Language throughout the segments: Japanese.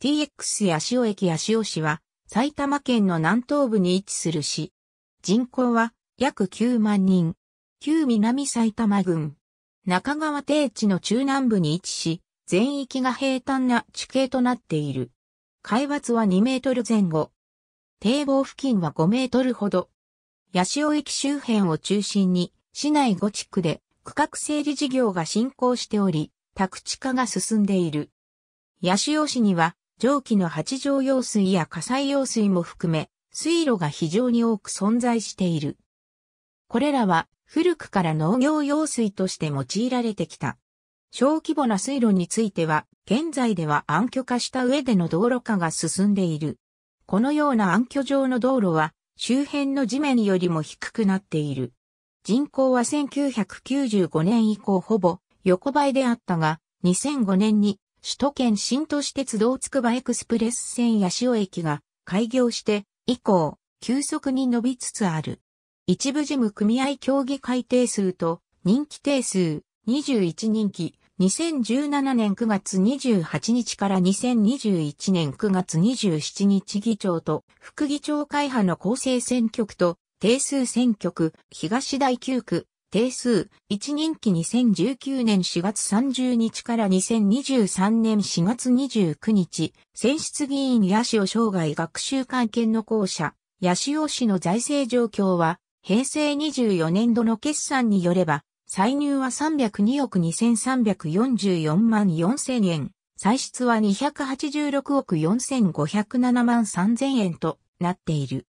TX 八潮駅八潮市は埼玉県の南東部に位置する市。人口は約9万人。旧南埼玉郡。中川低地の中南部に位置し、全域が平坦な地形となっている。海抜は2メートル前後。堤防付近は5メートルほど。八潮駅周辺を中心に、市内5地区で区画整理事業が進行しており、宅地化が進んでいる。八潮市には蒸気の八丈用水や火災用水も含め、水路が非常に多く存在している。これらは古くから農業用水として用いられてきた。小規模な水路については、現在では暗渠化した上での道路化が進んでいる。このような暗渠状の道路は、周辺の地面よりも低くなっている。人口は1995年以降ほぼ横ばいであったが、2005年に首都圏新都市鉄道つくばエクスプレス線八潮駅が開業して以降、急速に伸びつつある。一部事務組合協議会定数と人気定数21人気2017年9月28日から2021年9月27日議長と副議長会派の構成選挙区と定数選挙区東第9区定数、1任期2019年4月30日から2023年4月29日、選出議員八潮生涯学習会見の校舎、八潮市の財政状況は、平成24年度の決算によれば、歳入は302億2344万4000円、歳出は286億4507万3000円となっている。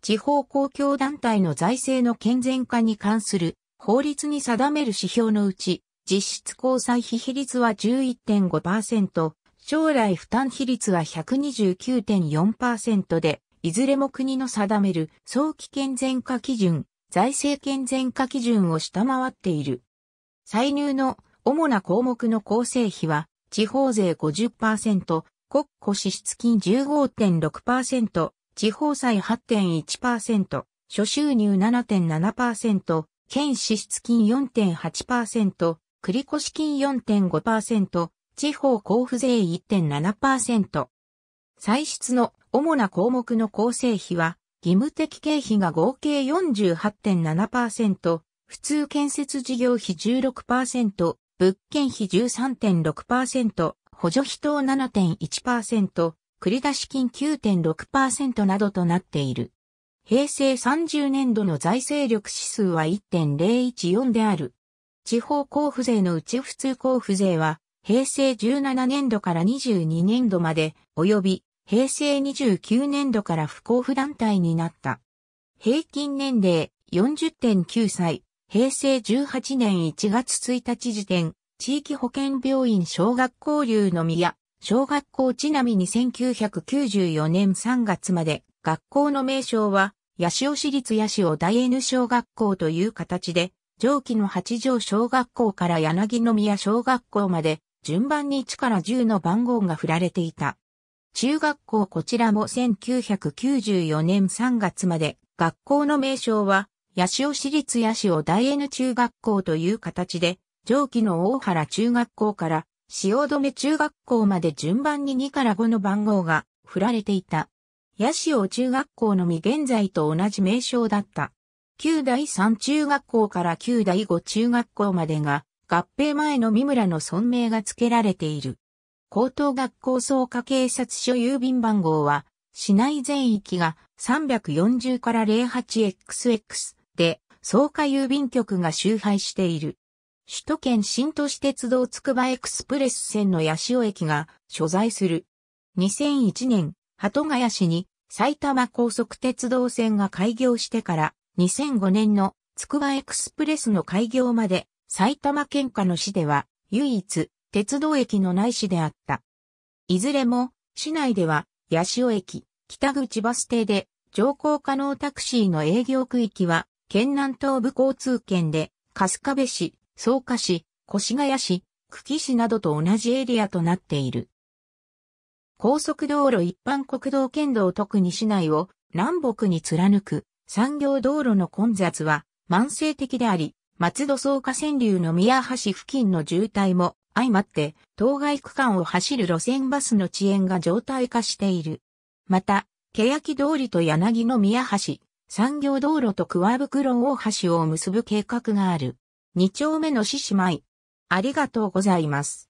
地方公共団体の財政の健全化に関する法律に定める指標のうち、実質交際費比率は11.5%、将来負担比率は129.4%で、いずれも国の定める早期健全化基準、財政健全化基準を下回っている。歳入の主な項目の構成費は、地方税50%、国庫支出金15.6%、地方債8.1%、諸収入7.7%、県支出金4.8%、繰越金4.5%、地方交付税1.7%。歳出の主な項目の構成費は、義務的経費が合計48.7%、普通建設事業費16%、物件費13.6%、補助費等7.1%、繰出金9.6%などとなっている。平成30年度の財政力指数は1.014である。地方交付税のうち普通交付税は、平成17年度から22年度まで、及び平成29年度から不交付団体になった。平均年齢40.9歳、平成18年1月1日時点、地域保健病院小学校流の宮、小学校ちなみに1994年3月まで、学校の名称は八潮市立八潮大 N 小学校という形で、上記の八条小学校から柳宮小学校まで、順番に1から10の番号が振られていた。中学校こちらも1994年3月まで、学校の名称は、八潮市立八潮大 N 中学校という形で、上記の大原中学校から、止め中学校まで順番に2から5の番号が振られていた。八潮中学校のみ現在と同じ名称だった。旧第3中学校から旧第5中学校までが合併前の三村の村名が付けられている。高等学校総科警察署郵便番号は、市内全域が340から 08XX で、総科郵便局が周配している。首都圏新都市鉄道つくばエクスプレス線の八潮駅が所在する。2001年、鳩ヶ谷市に埼玉高速鉄道線が開業してから2005年のつくばエクスプレスの開業まで埼玉県下の市では唯一鉄道駅のない市であった。いずれも市内では八潮駅、北口バス停で乗降可能タクシーの営業区域は県南東部交通圏で春日部市、草加市、越谷市、久喜市などと同じエリアとなっている。高速道路一般国道県道特に市内を南北に貫く産業道路の混雑は慢性的であり、松戸草加川流の宮橋付近の渋滞も相まって当該区間を走る路線バスの遅延が常態化している。また、欅通りと柳の宮橋、産業道路と桑袋大橋を結ぶ計画がある。2丁目の獅子舞。ありがとうございます。